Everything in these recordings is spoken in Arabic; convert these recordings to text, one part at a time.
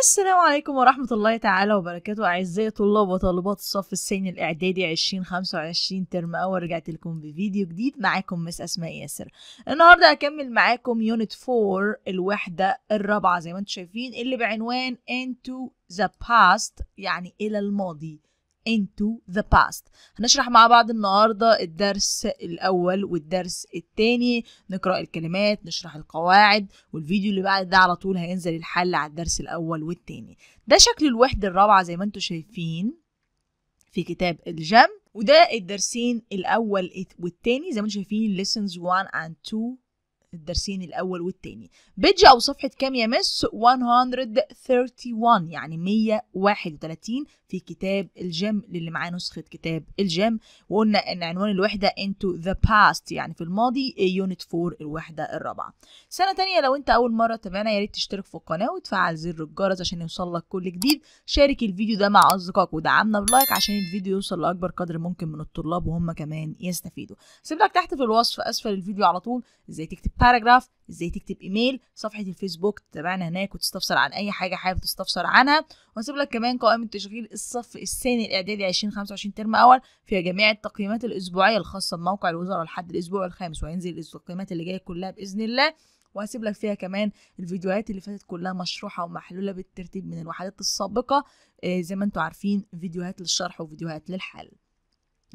السلام عليكم ورحمة الله تعالى وبركاته أعزائي طلاب وطالبات الصف الثاني الإعدادي 2025 ترم أول رجعت لكم بفيديو جديد معاكم مس أسماء ياسر النهاردة هكمل معاكم يونت 4 الوحدة الرابعة زي ما انتم شايفين اللي بعنوان into the past يعني إلى الماضي into the past هنشرح مع بعض النهاردة الدرس الأول والدرس التاني نقرأ الكلمات نشرح القواعد والفيديو اللي بعد ده على طول هينزل الحل على الدرس الأول والتاني ده شكل الوحدة الرابعة زي ما انتم شايفين في كتاب الجم وده الدرسين الأول والتاني زي ما انتم شايفين lessons 1 and 2 الدرسين الأول والتاني بيج أو صفحة كام يا مس 131 يعني 131 في كتاب الجيم للي معاه نسخة كتاب الجيم وقلنا إن عنوان الوحدة into the past يعني في الماضي يونت 4 الوحدة الرابعة سنة تانية لو أنت أول مرة تابعنا يا ريت تشترك في القناة وتفعل زر الجرس عشان يوصلك كل جديد شارك الفيديو ده مع أصدقائك ودعمنا بلايك عشان الفيديو يوصل لأكبر قدر ممكن من الطلاب وهم كمان يستفيدوا سيب لك تحت في الوصف أسفل الفيديو على طول إزاي تكتب باراجراف ازاي تكتب ايميل صفحه الفيسبوك تتابعنا هناك وتستفسر عن اي حاجه حابب تستفسر عنها وهسيب لك كمان قوائم تشغيل الصف الثاني الاعدادي 2025 ترم اول فيها جميع التقييمات الاسبوعيه الخاصه بموقع الوزاره لحد الاسبوع الخامس وهينزل التقييمات اللي جايه كلها باذن الله وهسيب لك فيها كمان الفيديوهات اللي فاتت كلها مشروحه ومحلوله بالترتيب من الوحدات السابقه آه، زي ما انتم عارفين فيديوهات للشرح وفيديوهات للحل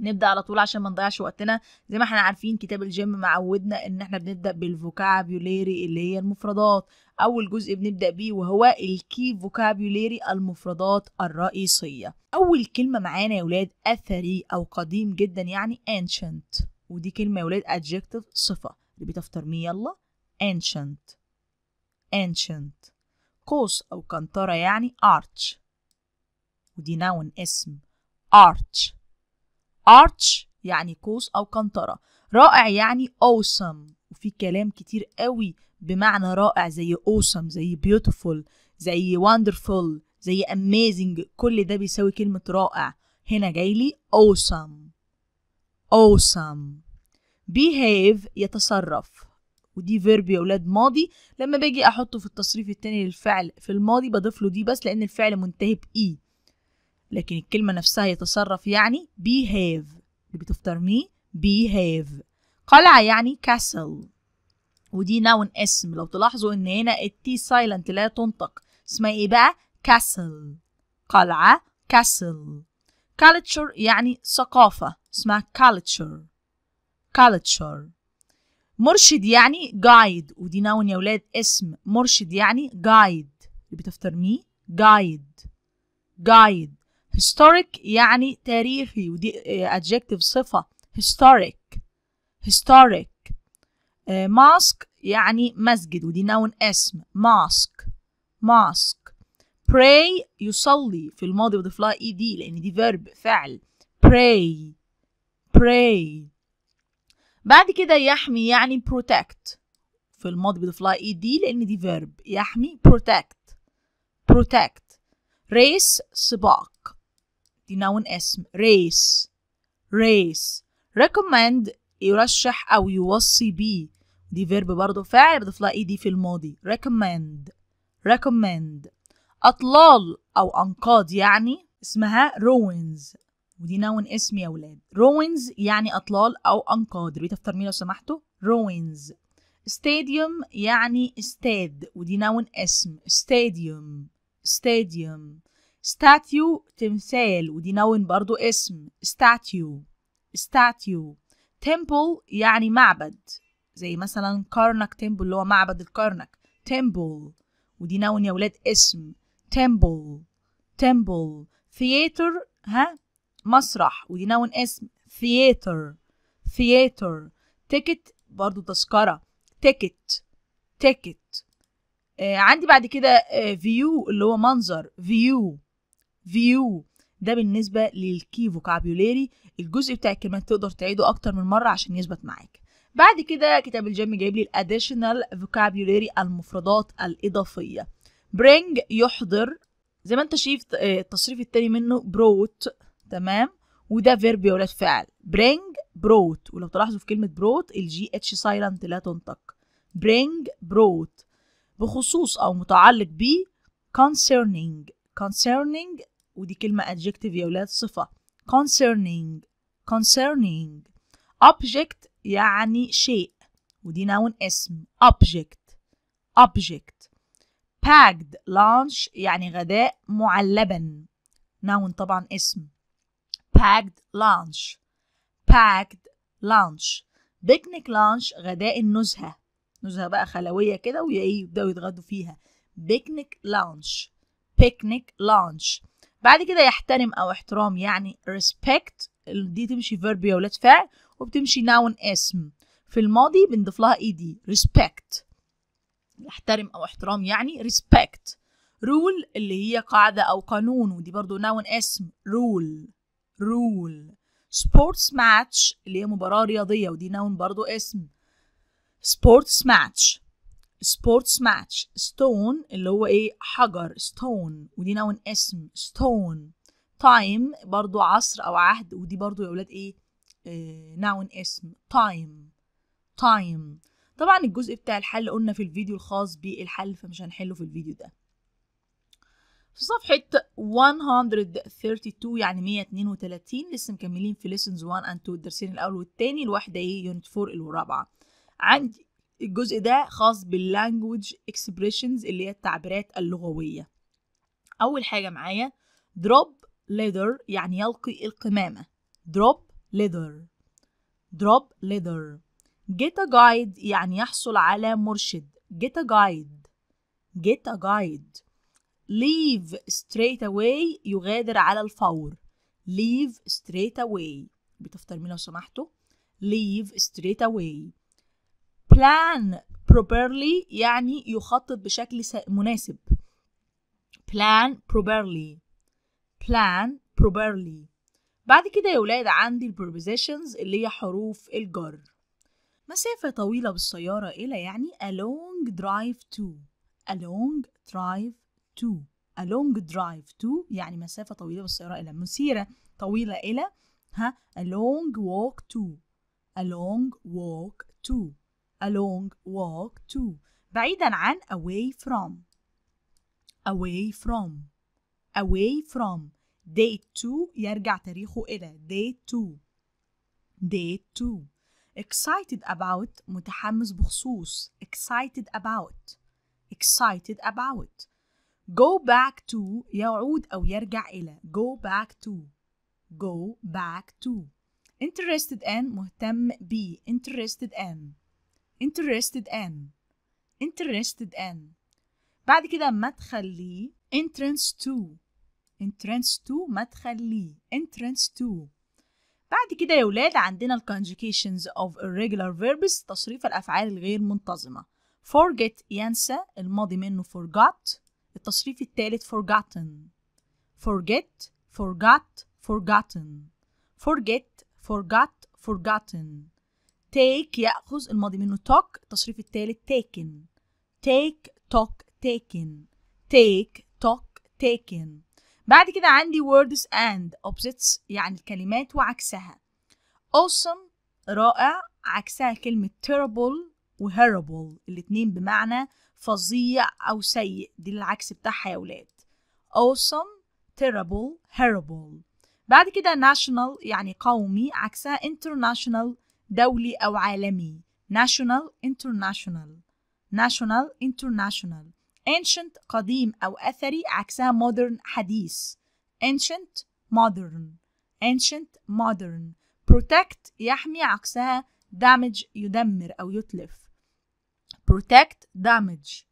نبدا على طول عشان ما نضيعش وقتنا زي ما احنا عارفين كتاب الجيم معودنا ان احنا بنبدا بالفوكابيولاري اللي هي المفردات اول جزء بنبدا بيه وهو الكي فوكابيولاري المفردات الرئيسيه اول كلمه معانا يا ولاد اثري او قديم جدا يعني ancient ودي كلمه يا ولاد adjective صفه اللي بتفطر مي يلا ancient ancient قوس او قنطره يعني arch ودي noun اسم arch arch يعني قوس أو قنطرة رائع يعني awesome وفي كلام كتير قوي بمعنى رائع زي awesome زي beautiful زي wonderful زي amazing كل ده بيساوي كلمة رائع هنا جايلي awesome awesome behave يتصرف ودي فيرب يا ولاد ماضي لما باجي احطه في التصريف التاني للفعل في الماضي بضيف له دي بس لان الفعل منتهي باي لكن الكلمة نفسها يتصرف يعني behave اللي بتفتر مي behave قلعة يعني castle ودي نون اسم لو تلاحظوا ان هنا التي سايلنت لا تنطق اسمها ايه بقى castle قلعة castle culture يعني ثقافة اسمها culture culture مرشد يعني جايد ودي نون يا ولاد اسم مرشد يعني جايد اللي بتفتر مي جايد جايد historic يعني تاريخي ودي adjective صفة historic historic mosque يعني مسجد ودي noun اسم mosque mosque pray يصلي في الماضي بضيف لها ed لأن دي verb فعل pray pray بعد كده يحمي يعني protect في الماضي بضيف لها ed لأن دي verb يحمي protect protect race سباق دي نون اسم ريس ريس ريكومند يرشح أو يوصي بيه دي فيرب برضه فاعل بضيف لها اي e دي في الماضي ريكومند ريكومند أطلال أو أنقاض يعني اسمها ruins ودي نون اسم يا ولاد ruins يعني أطلال أو أنقاض ريت افتر مين لو سمحتوا ruins stadium يعني استاد ودي نون اسم ستاديوم ستاديوم ستاتيو تمثال ودي نون برضو اسم ستاتيو ستاتيو تمبل يعني معبد زي مثلا كارنك تمبل اللي هو معبد الكارنك تمبل ودي نون يا ولاد اسم تمبل تمبل ثياتر ها مسرح ودي نون اسم ثياتر ثياتر تيكت برضو تذكرة تيكت تيكت آه عندي بعد كده آه فيو اللي هو منظر فيو view ده بالنسبة للكي فوكابيولاري الجزء بتاع الكلمات تقدر تعيده أكتر من مرة عشان يثبت معاك بعد كده كتاب الجيم جايب لي الاديشنال فوكابيولاري المفردات الإضافية bring يحضر زي ما انت شايف آه، التصريف التاني منه بروت تمام وده فيرب يا ولاد فعل bring brought ولو تلاحظوا في كلمة brought الجي اتش سايلنت لا تنطق bring brought بخصوص أو متعلق ب concerning concerning ودي كلمة adjective يا ولاد صفة concerning concerning object يعني شيء ودي noun اسم object object packed lunch يعني غداء معلبا noun طبعا اسم packed lunch packed lunch picnic lunch غداء النزهة نزهة بقى خلوية كده ويبدأوا يتغدوا فيها picnic lunch picnic lunch بعد كده يحترم أو احترام يعني respect دي تمشي فيرب يا ولاد فعل وبتمشي ناون اسم في الماضي بنضيف لها اي دي respect يحترم أو احترام يعني respect رول اللي هي قاعدة أو قانون ودي برضو ناون اسم رول رول سبورتس ماتش اللي هي مباراة رياضية ودي ناون برضو اسم سبورتس ماتش سبورتس ماتش ستون اللي هو ايه حجر ستون ودي نون اسم ستون تايم برضو عصر او عهد ودي برضو يا اولاد ايه ناون آه، نون اسم تايم تايم طبعا الجزء بتاع الحل قلنا في الفيديو الخاص بالحل فمش هنحله في الفيديو ده في صفحة 132 يعني 132 لسه مكملين في lessons 1 and 2 الدرسين الأول والتاني الواحدة ايه يونت 4 الرابعة عندي الجزء ده خاص باللانجوج اكسبريشنز اللي هي التعبيرات اللغوية أول حاجة معايا drop leather يعني يلقي القمامة drop leather drop leather get a guide يعني يحصل على مرشد get a guide get a guide leave straight away يغادر على الفور leave straight away بتفطر مين لو سمحتوا leave straight away plan properly يعني يخطط بشكل مناسب plan properly plan properly بعد كده يا ولاد عندي البربوزيشنز اللي هي حروف الجر مسافة طويلة بالسيارة إلى يعني a long drive to a long drive to a long drive to يعني مسافة طويلة بالسيارة إلى مسيرة طويلة إلى ها a long walk to a long walk to a long walk to بعيدا عن away from away from away from date to يرجع تاريخه إلى date to date to excited about متحمس بخصوص excited about excited about go back to يعود أو يرجع إلى go back to go back to interested in مهتم ب interested in interested in interested in بعد كده مدخل لي entrance to entrance to مدخل لي entrance to بعد كده يا ولاد عندنا ال conjugations of irregular verbs تصريف الأفعال الغير منتظمة forget ينسى الماضي منه forgot التصريف الثالث forgotten forget forgot forgotten forget forgot forgotten take يأخذ الماضي منه توك التصريف الثالث تيكن take توك تيكن take توك تيكن بعد كده عندي words and opposites يعني الكلمات وعكسها awesome رائع عكسها كلمة terrible و horrible الاتنين بمعنى فظيع أو سيء دي العكس بتاعها يا ولاد awesome terrible horrible بعد كده national يعني قومي عكسها international دولي أو عالمي national international national international ancient قديم أو أثري عكسها modern حديث ancient modern ancient modern protect يحمي عكسها damage يدمر أو يتلف protect damage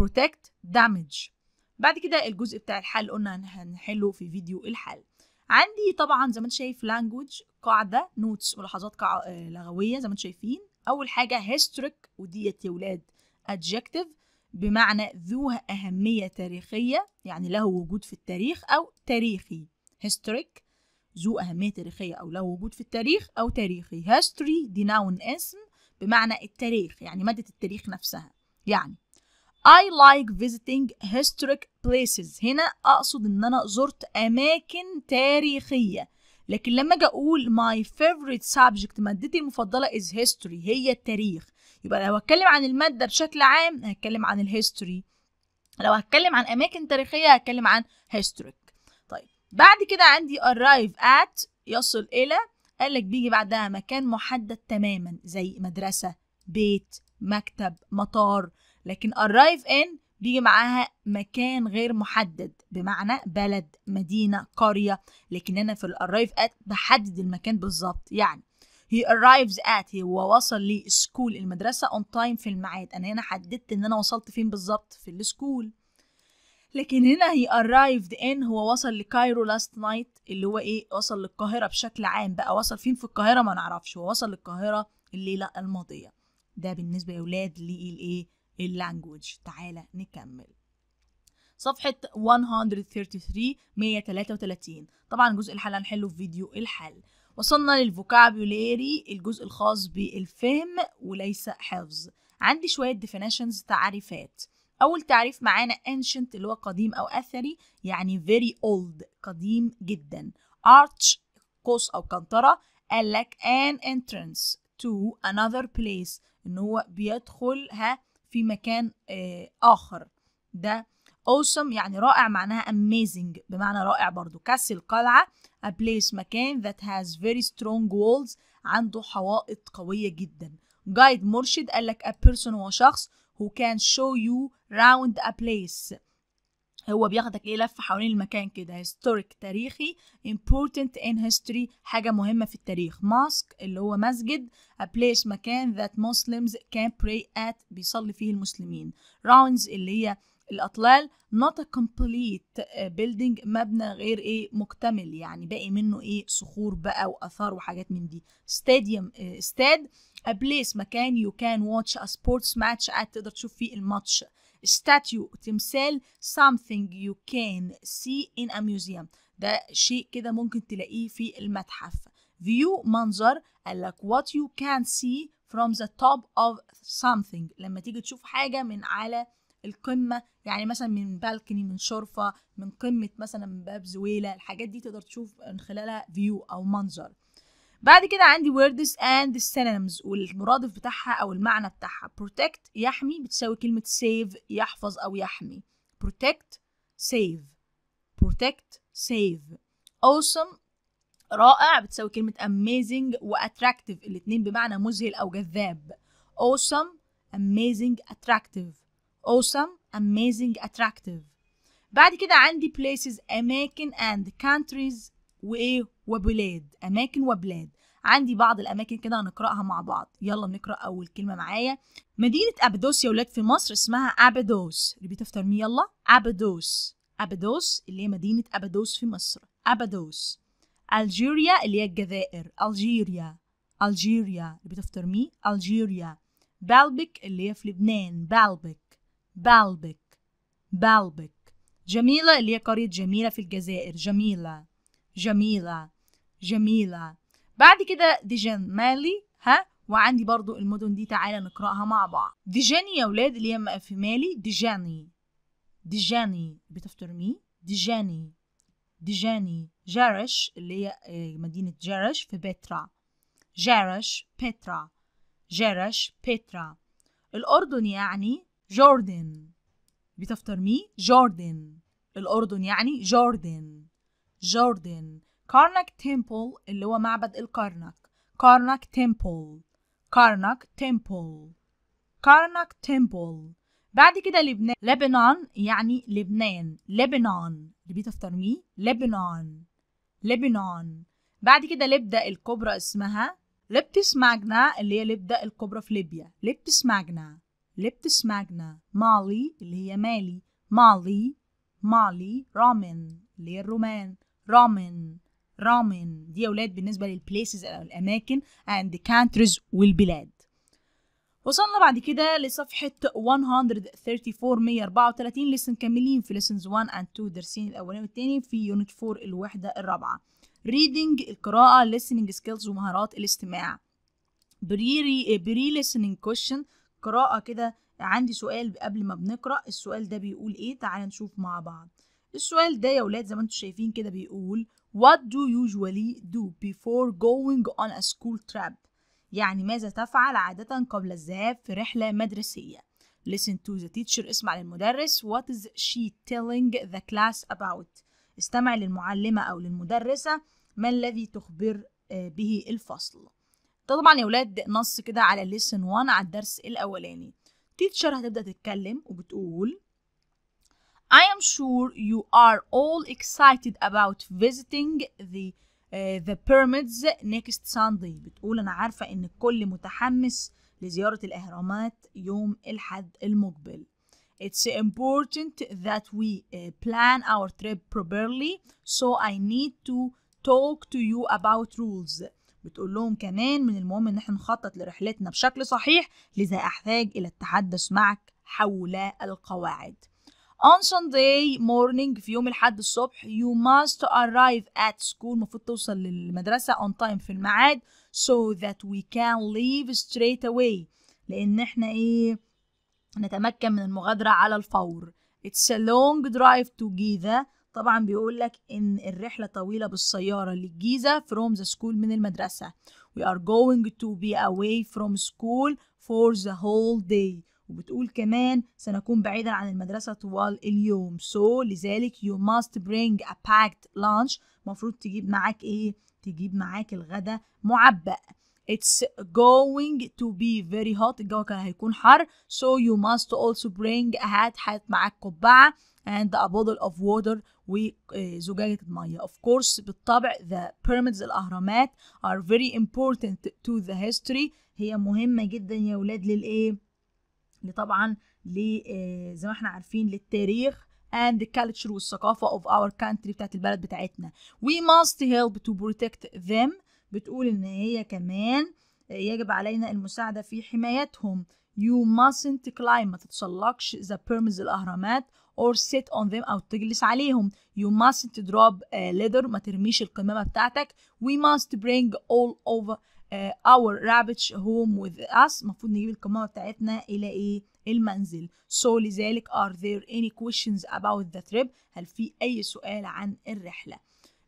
protect damage بعد كده الجزء بتاع الحل قلنا هنحله في فيديو الحل عندي طبعا زي ما انت شايف لانجوج قاعده نوتس ملاحظات آه، لغويه زي ما انت شايفين اول حاجه هيستوريك وديت يا ولاد ادجكتيف بمعنى ذو أهمية تاريخية يعني له وجود في التاريخ أو تاريخي هيستريك ذو أهمية تاريخية أو له وجود في التاريخ أو تاريخي هيستري دي نون اسم بمعنى التاريخ يعني مادة التاريخ نفسها يعني I like visiting historic places هنا أقصد إن أنا زرت أماكن تاريخية لكن لما أجي أقول my favorite subject مادتي المفضلة is history هي التاريخ يبقى لو هتكلم عن المادة بشكل عام هتكلم عن الهيستوري لو هتكلم عن أماكن تاريخية هتكلم عن historic طيب بعد كده عندي arrive at يصل إلى قال لك بيجي بعدها مكان محدد تماما زي مدرسة بيت مكتب مطار لكن arrive in بيجي معاها مكان غير محدد بمعنى بلد مدينة قرية لكن أنا في الأرايف at بحدد المكان بالظبط يعني he arrives at هو وصل لسكول المدرسة on time في الميعاد أنا هنا حددت إن أنا وصلت فين بالظبط في السكول لكن هنا he arrived in هو وصل لكايرو last night اللي هو إيه وصل للقاهرة بشكل عام بقى وصل فين في القاهرة ما نعرفش هو وصل للقاهرة الليلة الماضية ده بالنسبة يا ولاد الإيه اللانجوج تعالى نكمل صفحة 133 133 طبعا جزء الحل هنحله في فيديو الحل وصلنا للفوكابيولاري الجزء الخاص بالفهم وليس حفظ عندي شوية definitions تعريفات أول تعريف معانا ancient اللي هو قديم أو أثري يعني very old قديم جدا arch قوس أو قنطرة قال لك an entrance to another place إن هو بيدخل ها في مكان آه، آخر ده awesome يعني رائع معناها amazing بمعنى رائع برضو كاسل قلعة a place مكان that has very strong walls عنده حوائط قوية جدا جايد مرشد قال لك a person هو شخص who can show you round a place هو بياخدك ايه لفه حوالين المكان كده هيستوريك تاريخي important in history حاجه مهمه في التاريخ ماسك اللي هو مسجد a place مكان that Muslims can pray at بيصلي فيه المسلمين راونز اللي هي الاطلال not a complete building مبنى غير ايه مكتمل يعني باقي منه ايه صخور بقى واثار وحاجات من دي stadium استاد آه، a place مكان you can watch a sports match at تقدر تشوف فيه الماتش statue تمثال something you can see in a museum ده شيء كده ممكن تلاقيه في المتحف view منظر قال لك what you can see from the top of something لما تيجي تشوف حاجة من على القمة يعني مثلا من بالكني من شرفة من قمة مثلا باب زويلة الحاجات دي تقدر تشوف من خلالها فيو أو منظر بعد كده عندي words and synonyms والمرادف بتاعها او المعنى بتاعها protect يحمي بتساوي كلمة save يحفظ او يحمي protect save protect save awesome رائع بتساوي كلمة amazing و attractive الاتنين بمعنى مذهل او جذاب awesome amazing attractive awesome amazing attractive بعد كده عندي places اماكن and countries وايه وبلاد اماكن وبلاد عندي بعض الاماكن كده هنقراها مع بعض يلا نقرا اول كلمه معايا مدينه ابيدوس يا ولاد في مصر اسمها ابيدوس اللي افتر مي يلا ابيدوس ابيدوس اللي هي مدينه ابيدوس في مصر ابيدوس الجيريا اللي هي الجزائر الجيريا الجيريا اللي افتر مي الجيريا بالبك اللي هي في لبنان بالبك بالبك بالبك جميلة اللي هي قرية جميلة في الجزائر جميلة جميلة جميلة بعد كده ديجن مالي ها وعندي برضو المدن دي تعالى نقرأها مع بعض ديجاني يا ولاد اللي هي في مالي ديجاني ديجاني بتفتر مي ديجاني ديجاني جارش اللي هي آه، مدينة جارش في بترا جارش بترا جارش بترا الأردن يعني جوردن بتفتر مي جوردن الأردن يعني جوردن جوردن كارناك تيمبل اللي هو معبد الكارنك كارناك تيمبل كارناك تيمبل كارناك تيمبل بعد كده لبنان لبنان يعني لبنان لبنان ريبيت افتر مي لبنان لبنان بعد كده لبدا الكبرى اسمها لبتس ماجنا اللي هي لبدا الكبرى في ليبيا لبتس ماجنا لبتس ماجنا مالي اللي هي مالي مالي مالي رامن اللي هي الرومان رامن رامن دي يا ولاد بالنسبه للبليسز او الاماكن اند كانترز والبلاد وصلنا بعد كده لصفحة 134 134 لسه مكملين في lessons 1 and 2 درسين الأولاني والتاني في unit 4 الوحدة الرابعة reading القراءة listening skills ومهارات الاستماع بري آه، بري listening question قراءة كده عندي سؤال قبل ما بنقرأ السؤال ده بيقول ايه تعال نشوف مع بعض السؤال ده يا ولاد زي ما انتم شايفين كده بيقول What do you usually do before going on a school trip يعني ماذا تفعل عادة قبل الذهاب في رحلة مدرسية Listen to the teacher اسمع للمدرس What is she telling the class about استمع للمعلمة أو للمدرسة ما الذي تخبر آه، به الفصل طبعا يا ولاد نص كده على lesson 1 على الدرس الأولاني تيتشر هتبدأ تتكلم وبتقول I am sure you are all excited about visiting the uh, the pyramids next Sunday بتقول أنا عارفة إن الكل متحمس لزيارة الأهرامات يوم الحد المقبل It's important that we uh, plan our trip properly so I need to talk to you about rules بتقول لهم كمان من المهم ان احنا نخطط لرحلتنا بشكل صحيح لذا احتاج الى التحدث معك حول القواعد on Sunday morning في يوم الأحد الصبح you must arrive at school المفروض توصل للمدرسة on time في الميعاد so that we can leave straight away لأن احنا إيه نتمكن من المغادرة على الفور it's a long drive to Giza طبعا بيقول لك إن الرحلة طويلة بالسيارة للجيزة from the school من المدرسة we are going to be away from school for the whole day وبتقول كمان سنكون بعيدا عن المدرسة طوال اليوم so لذلك you must bring a packed lunch مفروض تجيب معاك ايه تجيب معاك الغدا معبأ It's going to be very hot الجو كان هيكون حر so you must also bring a hat هات معاك قبعة and a bottle of water وزجاجة مية of course بالطبع the pyramids الأهرامات are very important to the history هي مهمة جدا يا ولاد للإيه طبعا آه، زي ما احنا عارفين للتاريخ and the culture والثقافة of our country بتاعت البلد بتاعتنا we must help to protect them بتقول إن هي كمان يجب علينا المساعدة في حمايتهم you mustn't climb ما تتسلقش the pyramids الأهرامات or sit on them أو تجلس عليهم you mustn't drop آه، leather ما ترميش القمامة بتاعتك we must bring all over آه، our rabbit's home with us المفروض نجيب القمامه بتاعتنا الى ايه المنزل so لذلك are there any questions about the trip هل في اي سؤال عن الرحله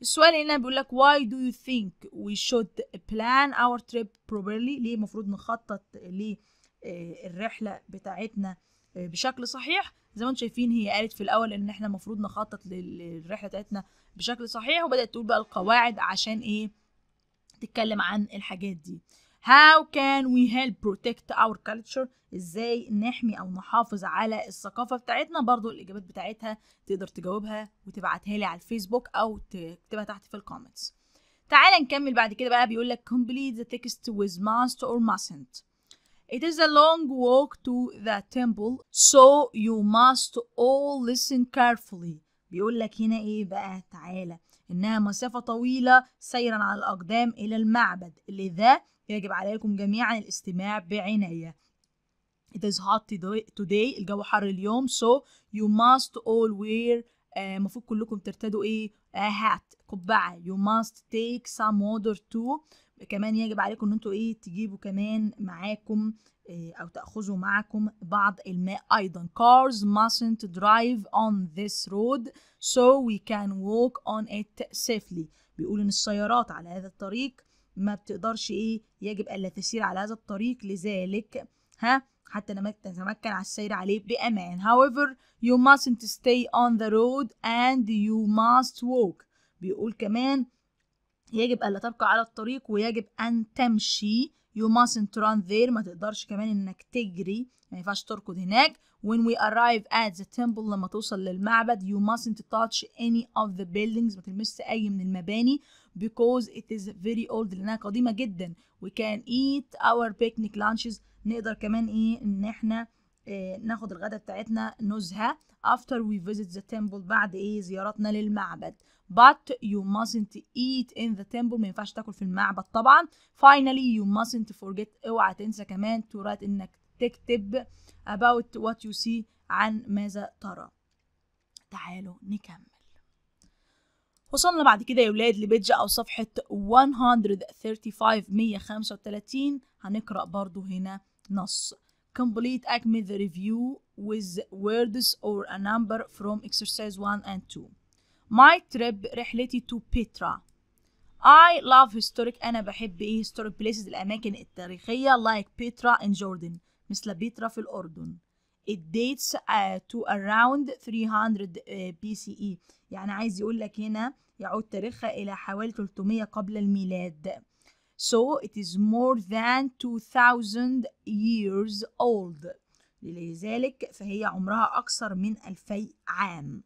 السؤال هنا بيقول لك why do you think we should plan our trip properly ليه المفروض نخطط للرحله آه، بتاعتنا آه، بشكل صحيح زي ما انتم شايفين هي قالت في الاول ان احنا المفروض نخطط للرحله بتاعتنا بشكل صحيح وبدات تقول بقى القواعد عشان ايه تتكلم عن الحاجات دي How can we help protect our culture ازاي نحمي او نحافظ على الثقافة بتاعتنا برضو الاجابات بتاعتها تقدر تجاوبها وتبعتها لي على الفيسبوك او تكتبها تحت في الكومنتس تعال نكمل بعد كده بقى بيقول لك complete the text with must or mustn't It is a long walk to the temple so you must all listen carefully بيقول لك هنا ايه بقى تعالى إنها مسافة طويلة سيرا على الأقدام إلى المعبد لذا يجب عليكم جميعا الاستماع بعناية It is hot today الجو حر اليوم so you must all wear آه، المفروض كلكم ترتدوا ايه a آه، hat قبعة you must take some water too كمان يجب عليكم ان انتوا ايه تجيبوا كمان معاكم آه، أو تأخذوا معكم بعض الماء أيضا cars mustn't drive on this road so we can walk on it safely بيقول إن السيارات على هذا الطريق ما بتقدرش إيه يجب ألا تسير على هذا الطريق لذلك ها حتى نتمكن على السير عليه بأمان however you mustn't stay on the road and you must walk بيقول كمان يجب ألا تبقى على الطريق ويجب أن تمشي you mustn't run there ما تقدرش كمان انك تجري ما ينفعش تركض هناك when we arrive at the temple لما توصل للمعبد you mustn't touch any of the buildings ما تلمسش اي من المباني because it is very old لانها قديمه جدا we can eat our picnic lunches نقدر كمان ايه ان احنا آه، ناخد الغدا بتاعتنا نزهة after we visit the temple بعد ايه زيارتنا للمعبد but you mustn't eat in the temple ما ينفعش تاكل في المعبد طبعا finally you mustn't forget اوعى تنسى كمان to write انك تكتب about what you see عن ماذا ترى تعالوا نكمل وصلنا بعد كده يا ولاد لبيدج او صفحة 135 135 هنقرأ برضو هنا نص complete ACME the review with words or a number from exercise 1 and 2 my trip رحلتي to Petra I love historic أنا بحب إيه historic places الأماكن التاريخية like Petra in Jordan مثل بيترا في الأردن it dates uh, to around 300 uh, BCE يعني عايز يقول لك هنا يعود تاريخها إلى حوالي 300 قبل الميلاد So it is more than 2000 years old. لذلك فهي عمرها أكثر من 2000 عام.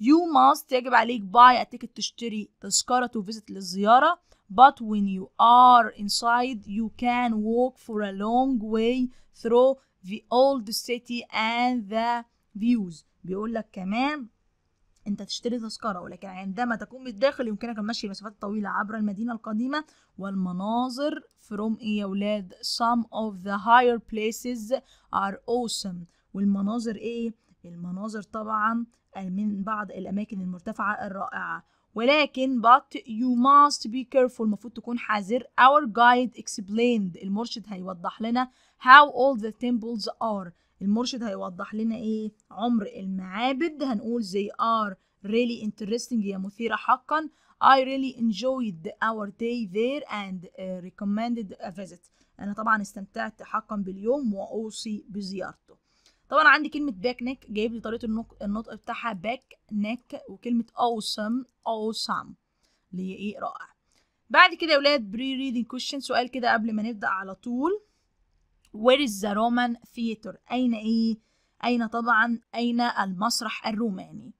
You must يجب عليك buy a ticket تشتري تذكرة to visit للزيارة but when you are inside you can walk for a long way through the old city and the views بيقول لك كمان انت تشتري تذكره ولكن عندما تكون بالداخل يمكنك المشي مسافات طويله عبر المدينه القديمه والمناظر from ايه يا ولاد some of the higher places are awesome والمناظر ايه المناظر طبعا من بعض الاماكن المرتفعه الرائعه ولكن but you must be careful المفروض تكون حذر our guide explained المرشد هيوضح لنا how old the temples are المرشد هيوضح لنا ايه عمر المعابد هنقول they are really interesting يا مثيرة حقا I really enjoyed our day there and uh, recommended a visit أنا طبعا استمتعت حقا باليوم وأوصي بزيارته طبعا عندي كلمة باك نيك جايب لي طريقة النطق بتاعها باك نيك وكلمة awesome awesome اللي هي ايه رائع بعد كده يا ولاد بري ريدنج كويشن سؤال كده قبل ما نبدأ على طول Where is the Roman theater أين إيه أين طبعا أين المسرح الروماني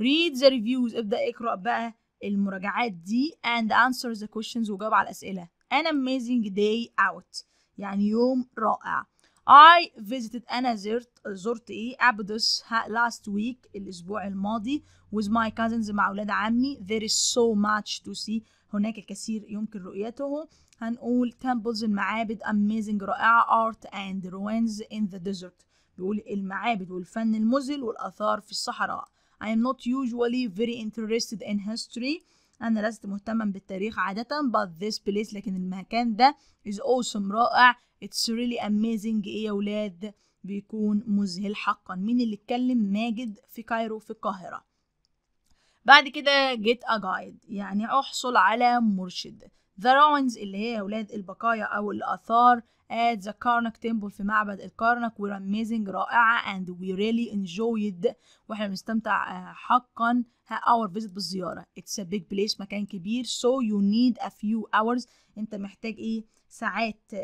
read the reviews ابدأ اقرأ بقى المراجعات دي and answer the questions وجاوب على الأسئلة an amazing day out يعني يوم رائع I visited أنا زرت زرت إيه Abydos last week الأسبوع الماضي with my cousins مع أولاد عمي there is so much to see هناك كثير يمكن رؤيته هنقول temples المعابد amazing رائعة art and ruins in the desert بيقول المعابد والفن المذهل والآثار في الصحراء I am not usually very interested in history أنا لست مهتما بالتاريخ عادة but this place لكن المكان ده is awesome رائع it's really amazing إيه يا ولاد بيكون مذهل حقا مين اللي اتكلم ماجد في كايرو في القاهرة بعد كده get a guide يعني أحصل على مرشد The Ruins اللي هي ولاد البقايا أو الآثار at the Karnak Temple في معبد الكارنك were amazing رائعة and we really enjoyed واحنا بنستمتع حقا our visit بالزيارة it's a big place مكان كبير so you need a few hours انت محتاج ايه ساعات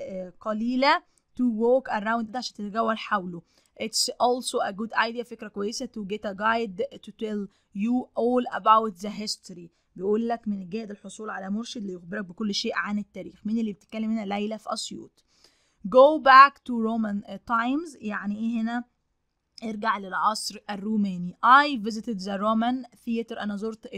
قليلة to walk around ده عشان تتجول حوله it's also a good idea فكرة كويسة to get a guide to tell you all about the history بيقول لك من الجيد الحصول على مرشد ليخبرك بكل شيء عن التاريخ مين اللي بتتكلم هنا ليلى في اسيوط go back to Roman uh, times يعني ايه هنا ارجع للعصر الروماني I visited the Roman theater أنا زرت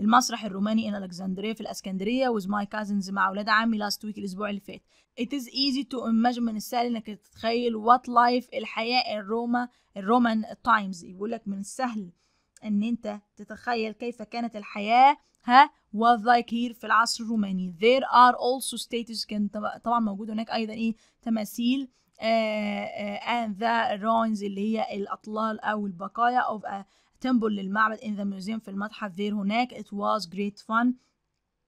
المسرح الروماني in Alexandria في الأسكندرية with my cousins مع أولاد عمي last week الأسبوع اللي فات It is easy to imagine من السهل إنك تتخيل what life الحياة الروما الرومان تايمز يقول لك من السهل ان انت تتخيل كيف كانت الحياه ها was like here في العصر الروماني there are also statues كان طبعا موجود هناك ايضا ايه تماثيل uh, and the ruins اللي هي الاطلال او البقايا of a temple للمعبد in the museum في المتحف there هناك it was great fun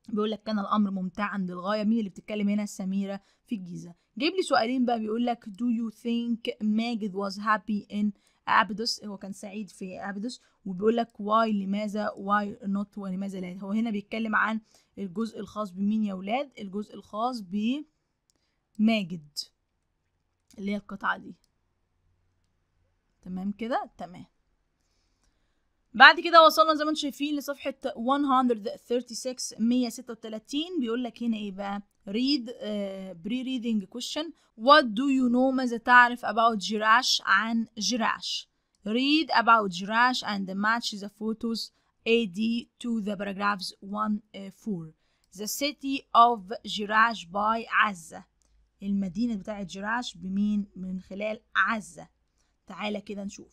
بيقول لك كان الامر ممتعا للغايه مين اللي بتتكلم هنا سميره في الجيزه جيب لي سؤالين بقى بيقول لك do you think ماجد was happy in ابدوس هو كان سعيد في ابدوس وبيقول لك واي لماذا واي نوت ولماذا لا هو هنا بيتكلم عن الجزء الخاص بمين يا ولاد الجزء الخاص بماجد اللي هي القطعه دي تمام كده تمام بعد كده وصلنا زي ما انتم شايفين لصفحة 136 136 بيقول لك هنا ايه بقى read uh, pre-reading question what do you know ماذا تعرف about جراش عن جراش read about جراش and match the photos AD to the paragraphs 1 4 the city of جراش by عزة المدينة بتاعة جراش بمين من خلال عزة تعالى كده نشوف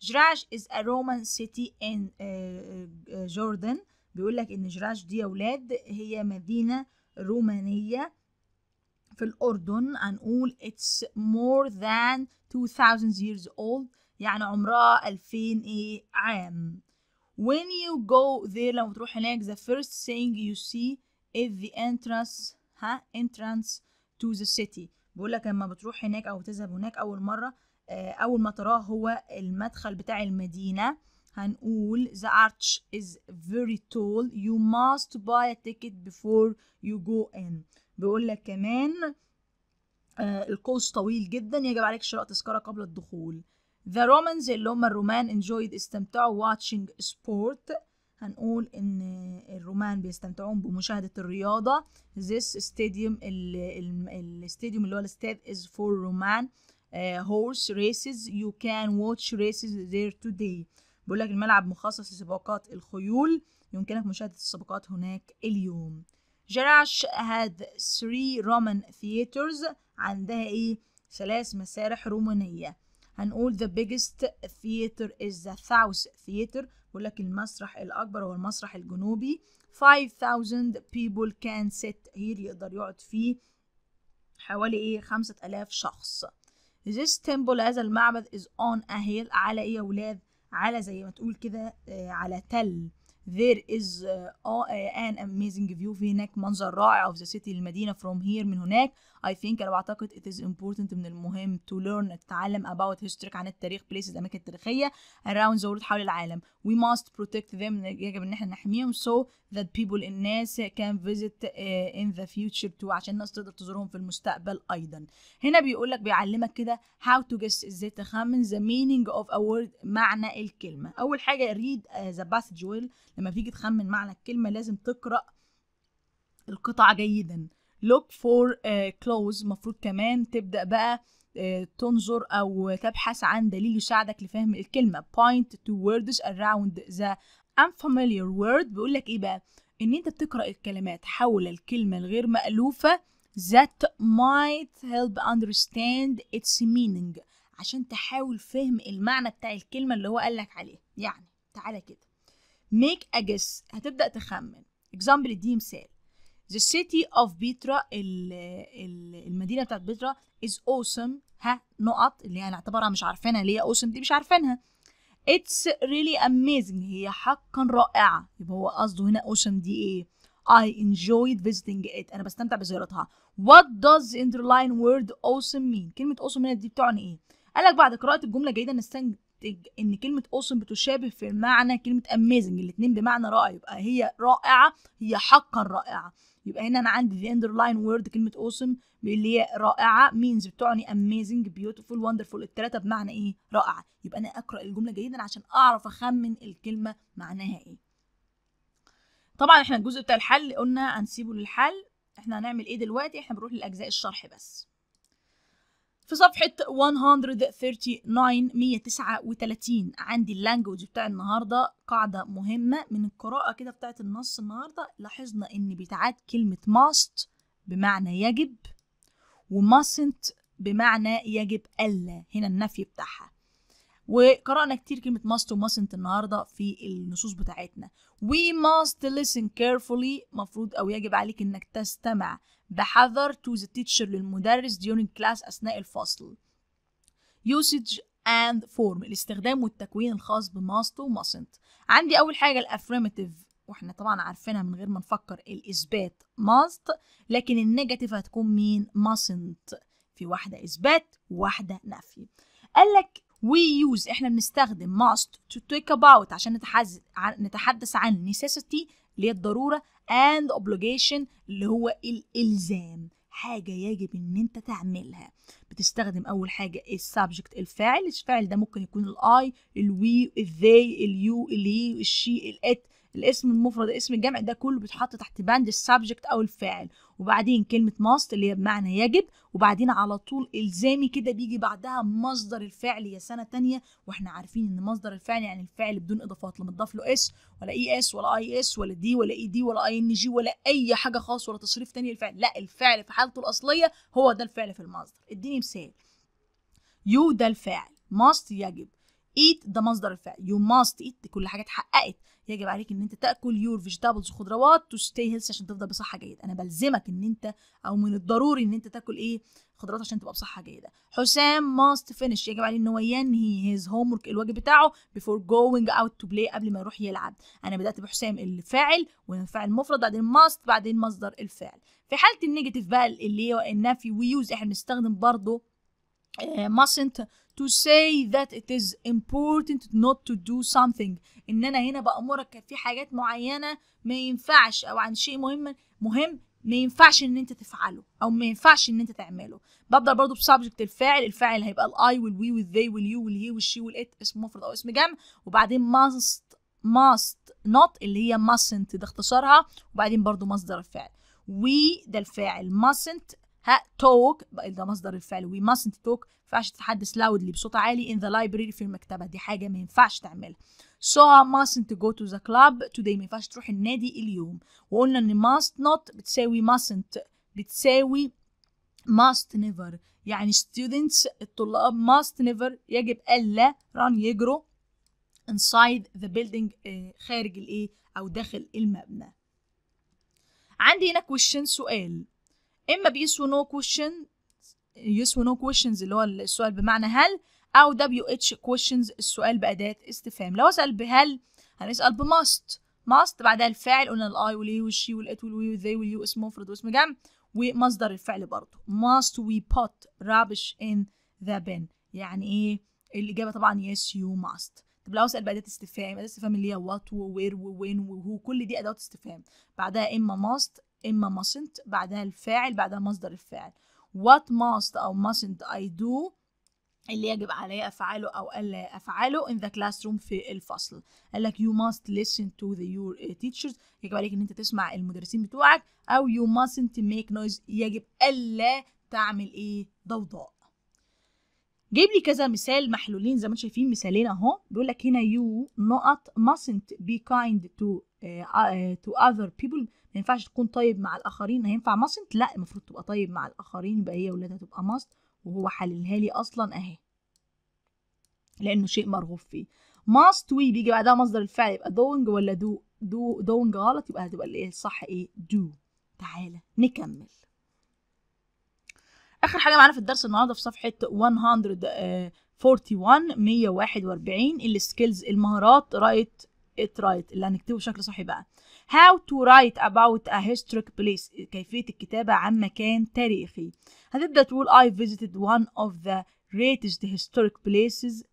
جراش is a Roman city in uh, uh, Jordan بيقول لك ان جراش دي يا اولاد هي مدينة رومانية في الأردن هنقول it's more than 2000 years old يعني عمرها 2000 إيه عام when you go there لما تروح هناك the first thing you see is the entrance ها entrance to the city بيقول لك لما بتروح هناك أو تذهب هناك أول مرة آه، أول ما تراه هو المدخل بتاع المدينة هنقول the arch is very tall you must buy a ticket before you go in بيقول لك كمان آه القوس طويل جدا يجب عليك شراء تذكرة قبل الدخول the Romans اللي هم الرومان enjoyed استمتعوا watching sport هنقول ان الرومان بيستمتعون بمشاهدة الرياضة this stadium الاستاديوم اللي هو الاستاد is for Roman uh, horse races you can watch races there today بيقول لك الملعب مخصص لسباقات الخيول يمكنك مشاهدة السباقات هناك اليوم جراش هاد 3 رومان ثياترز عندها ايه ثلاث مسارح رومانية هنقول the biggest theater is the south theater بيقول لك المسرح الأكبر هو المسرح الجنوبي 5000 people can sit here يقدر يقعد فيه حوالي ايه 5000 شخص This temple هذا المعبد is on a hill على ايه يا ولاد على زي ما تقول كده آه، على تل there is an amazing view في هناك منظر رائع of the city المدينة from here من هناك I think أنا بعتقد it is important من المهم to learn تتعلم about history عن التاريخ places الأماكن التاريخية around the world حول العالم we must protect them يجب إن احنا نحميهم so that people الناس can visit uh, in the future too عشان الناس تقدر تزورهم في المستقبل أيضا هنا بيقول لك بيعلمك كده how to guess ازاي تخمن the meaning of a word معنى الكلمة أول حاجة read uh, the passage well لما بتيجي تخمن معنى الكلمه لازم تقرا القطع جيدا look for uh, clues المفروض كمان تبدا بقى آه، تنظر أو تبحث عن دليل يساعدك لفهم الكلمة point to words around the unfamiliar word بيقول لك إيه بقى؟ إن أنت بتقرأ الكلمات حول الكلمة الغير مألوفة that might help understand its meaning عشان تحاول فهم المعنى بتاع الكلمة اللي هو قالك عليه يعني تعالى كده make a guess هتبدأ تخمن اكزامبل دي مثال the city of بيترا المدينة بتاعت بيترا از اوسم ها نقط اللي هنعتبرها مش عارفينها ليه اوسم awesome دي مش عارفينها it's really amazing هي حقا رائعة يبقى هو قصده هنا awesome دي ايه I enjoyed visiting it أنا بستمتع بزيارتها what does the underline word awesome mean كلمة awesome هنا دي بتعني ايه قال لك بعد قراءة الجملة جيدا نستن... ان كلمه اوسم بتشابه في معنى كلمه اميزنج الاثنين بمعنى رائع يبقى هي رائعه هي حقا رائعه يبقى هنا انا عندي the underline word كلمه اوسم awesome اللي هي رائعه means بتعني amazing beautiful wonderful الثلاثه بمعنى ايه رائعه يبقى انا اقرا الجمله جيدا عشان اعرف اخمن الكلمه معناها ايه طبعا احنا الجزء بتاع الحل قلنا هنسيبه للحل احنا هنعمل ايه دلوقتي احنا بنروح لاجزاء الشرح بس في صفحة 139 139 عندي اللانجوج بتاع النهاردة قاعدة مهمة من القراءة كده بتاعت النص النهاردة لاحظنا إن بيتعاد كلمة must بمعنى يجب ومسنت بمعنى يجب ألا هنا النفي بتاعها وقرأنا كتير كلمة must ومسنت النهاردة في النصوص بتاعتنا we must listen carefully مفروض أو يجب عليك إنك تستمع The to the teacher للمدرس during class أثناء الفصل. Usage and form الاستخدام والتكوين الخاص بماست وماسنت. عندي أول حاجة الأفريمتيف واحنا طبعا عارفينها من غير ما نفكر الإثبات must لكن النيجاتيف هتكون مين mustn't في واحدة إثبات وواحدة نفي. قال لك we use احنا بنستخدم must to talk about عشان نتحدث عن necessity اللي هي الضرورة and obligation اللي هو الإلزام حاجة يجب إن أنت تعملها بتستخدم أول حاجة السبجكت الفاعل الفاعل ده ممكن يكون الأي الوي الذي اليو الهي الشي الإت الاسم المفرد اسم الجمع ده كله بيتحط تحت بند السبجكت او الفاعل وبعدين كلمه ماست اللي هي بمعنى يجب وبعدين على طول الزامي كده بيجي بعدها مصدر الفعل يا سنه تانية واحنا عارفين ان مصدر الفعل يعني الفعل بدون اضافات لا متضاف له اس ولا اي e اس ولا اي اس ولا دي ولا اي e دي ولا اي ان جي ولا اي حاجه خاص ولا تصريف تاني للفعل لا الفعل في حالته الاصليه هو ده الفعل في المصدر اديني مثال يو ده الفاعل ماست يجب eat ده مصدر الفعل you must eat كل حاجه اتحققت يجب عليك ان انت تاكل يور فيجيتابلز وخضروات تو ستي هيلث عشان تفضل بصحه جيده انا بلزمك ان انت او من الضروري ان انت تاكل ايه خضروات عشان تبقى بصحه جيده حسام ماست فينش يجب عليه ان هو ينهي هيز هوم الواجب بتاعه بيفور جوينج اوت تو بلاي قبل ما يروح يلعب انا بدات بحسام الفاعل والفاعل مفرد بعدين ماست بعدين مصدر الفعل في حاله النيجاتيف بقى اللي هي النفي ويوز احنا بنستخدم برضه آه، ماسنت to say that it is important not to do something ان انا هنا بامرك في حاجات معينه ما ينفعش او عن شيء مهم مهم ما ينفعش ان انت تفعله او ما ينفعش ان انت تعمله ببدا برضو بسبجكت الفاعل الفاعل هيبقى الاي والوي والذي واليو والهي والشي والات اسم مفرد او اسم جمع وبعدين must must not اللي هي mustn't ده اختصارها وبعدين برضو مصدر الفعل we ده الفاعل mustn't ها توك ده مصدر الفعل وي ماستنت توك ما ينفعش تتحدث لاودلي بصوت عالي in the library في المكتبه دي حاجه ما ينفعش تعملها so I mustn't go to the club today ما ينفعش تروح النادي اليوم وقلنا ان must not بتساوي mustn't بتساوي must never يعني students الطلاب must never يجب ألا ران يجروا inside the building آه، خارج الايه او داخل المبنى عندي هنا question سؤال اما بيس ونو كويشن يس ونو كويشنز اللي هو السؤال بمعنى هل او دبليو اتش كويشنز السؤال باداه استفهام لو اسال بهل هنسال بماست ماست بعدها الفاعل قلنا الاي والاي والشي والات والوي والذي واليو اسم مفرد واسم جمع ومصدر الفعل برضه ماست وي بوت رابش ان ذا بن يعني ايه الاجابه طبعا يس يو ماست طب لو اسال باداه استفهام اداه استفهام اللي هي وات وير ووين وهو كل دي ادوات استفهام بعدها اما ماست إما mustn't بعدها الفاعل بعدها مصدر الفاعل what must أو mustn't I do اللي يجب علي أفعله أو ألا أفعله in the classroom في الفصل قال لك you must listen to the your teachers يجب عليك إن أنت تسمع المدرسين بتوعك أو you mustn't make noise يجب ألا تعمل إيه ضوضاء جيب لي كذا مثال محلولين زي ما انتم شايفين مثالين اهو بيقول لك هنا يو نقط mustn't be kind to uh, uh, to other people ما ينفعش تكون طيب مع الاخرين هينفع ماست لا المفروض تبقى طيب مع الاخرين يبقى هي ولادها تبقى ماست وهو حللها لي اصلا اهي لانه شيء مرغوب فيه must we بيجي بعدها مصدر الفعل يبقى doing ولا do do doing غلط يبقى هتبقى الايه الصح ايه do تعالى نكمل اخر حاجه معانا في الدرس النهارده في صفحه 141 141 السكيلز المهارات رايت ات رايت اللي هنكتبه بشكل صحي بقى How to write about a historic place كيفية الكتابة عن مكان تاريخي هتبدأ تقول I visited one of the greatest historic places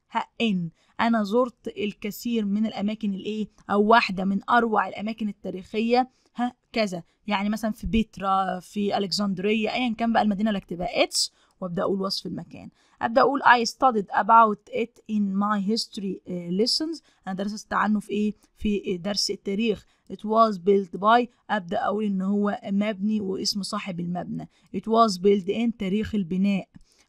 in أنا زرت الكثير من الأماكن الإيه أو واحدة من أروع الأماكن التاريخية ها كذا يعني مثلا في بيترا في ألكسندرية أيا كان بقى المدينة اللي أكتبها اتس وابدا اقول وصف المكان ابدا اقول I studied about it in my history eh, lessons انا درست عنه في ايه في درس التاريخ it was built by ابدا اقول ان هو مبني واسم صاحب المبنى it was built in تاريخ البناء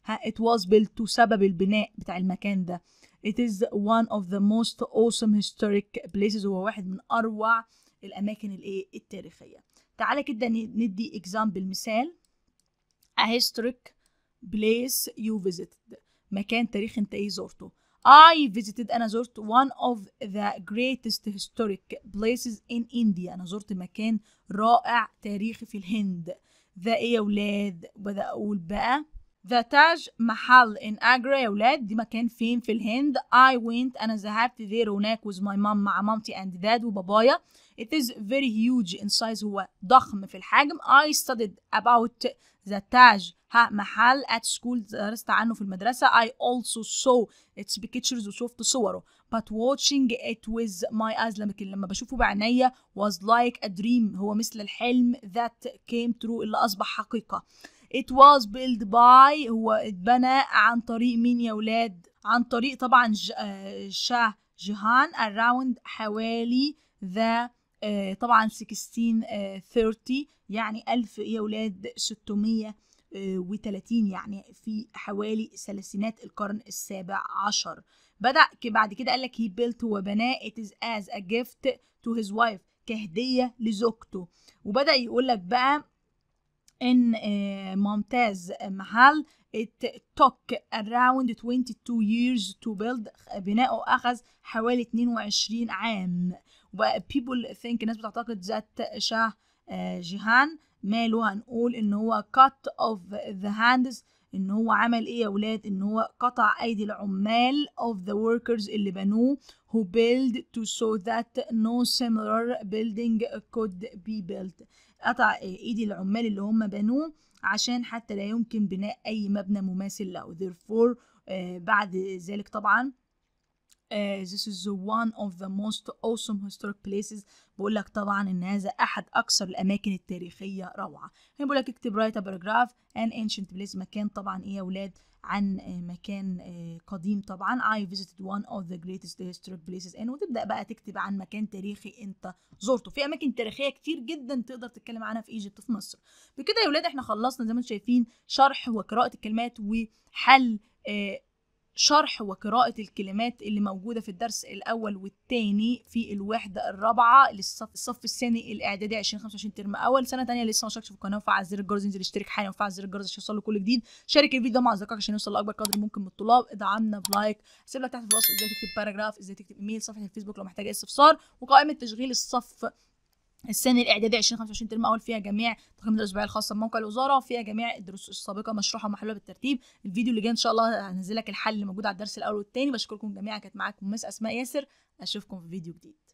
it was built to سبب البناء بتاع المكان ده it is one of the most awesome historic places هو واحد من اروع الاماكن الايه التاريخيه تعالى كده ندي اكزامبل مثال a historic place you visited مكان تاريخ انت ايه زرته I visited أنا زرت one of the greatest historic places in India أنا زرت مكان رائع تاريخي في الهند ذا إيه يا ولاد بدأ أقول بقى ذا تاج محل in Agra يا ولاد دي مكان فين في الهند I went أنا ذهبت there هناك with my mom مع مامتي and dad وبابايا It is very huge in size هو ضخم في الحجم. I studied about the Taj محل at school درست عنه في المدرسة. I also saw its pictures وشفت صوره. But watching it with my eyes لما لما بشوفه بعينيا was like a dream هو مثل الحلم that came true اللي أصبح حقيقة. It was built by هو اتبنى عن طريق مين يا ولاد؟ عن طريق طبعا شاه جهان around حوالي the آه، طبعا 1630 آه، يعني 1000 يا ولاد 630 آه، يعني في حوالي ثلاثينات القرن السابع عشر بدأ بعد كده قال لك he built وبناه it is as a gift to his wife كهدية لزوجته وبدأ يقول لك بقى ان ممتاز محل it took around 22 years to build بناؤه أخذ حوالي 22 عام وبيبول ثينك الناس بتعتقد ذات شاه آه، جيهان ماله هنقول ان هو cut of the hands ان هو عمل ايه يا ولاد ان هو قطع ايدي العمال of the workers اللي بنوه who build to so that no similar building could be built قطع آه، ايدي العمال اللي هم بنوه عشان حتى لا يمكن بناء اي مبنى مماثل له therefore آه، بعد ذلك طبعا Uh, this is one of the most awesome historic places بقول لك طبعا ان هذا احد اكثر الاماكن التاريخيه روعه هنا بقول لك اكتب write a paragraph انشنت ancient مكان طبعا ايه يا اولاد عن آه، مكان آه، قديم طبعا I visited one of the greatest historic places and وتبدأ بقى تكتب عن مكان تاريخي انت زرته في اماكن تاريخية كتير جدا تقدر تتكلم عنها في ايجيبت في مصر بكده يا ولاد احنا خلصنا زي ما انتم شايفين شرح وقراءة الكلمات وحل شرح وقراءة الكلمات اللي موجودة في الدرس الأول والثاني في الوحدة الرابعة للصف الثاني الإعدادي 2025 ترم أول سنة تانية لسه ما شاركش في القناة وفعل زر الجرس انزل اشترك حالا وفعل زر الجرس عشان يوصل له كل جديد شارك الفيديو ده مع أصدقائك عشان يوصل لأكبر قدر ممكن من الطلاب ادعمنا بلايك سيب لك تحت في الوصف ازاي تكتب باراجراف ازاي تكتب ايميل صفحة الفيسبوك لو محتاج استفسار وقائمة تشغيل الصف السنة الإعدادية 2025 ترم أول فيها جميع تقييمات الأسبوعية الخاصة بموقع الوزارة فيها جميع الدروس السابقة مشروحة ومحلولة بالترتيب الفيديو اللي جاي إن شاء الله هنزل لك الحل موجود على الدرس الأول والتاني بشكركم جميعا كانت معاكم مس أسماء ياسر أشوفكم في فيديو جديد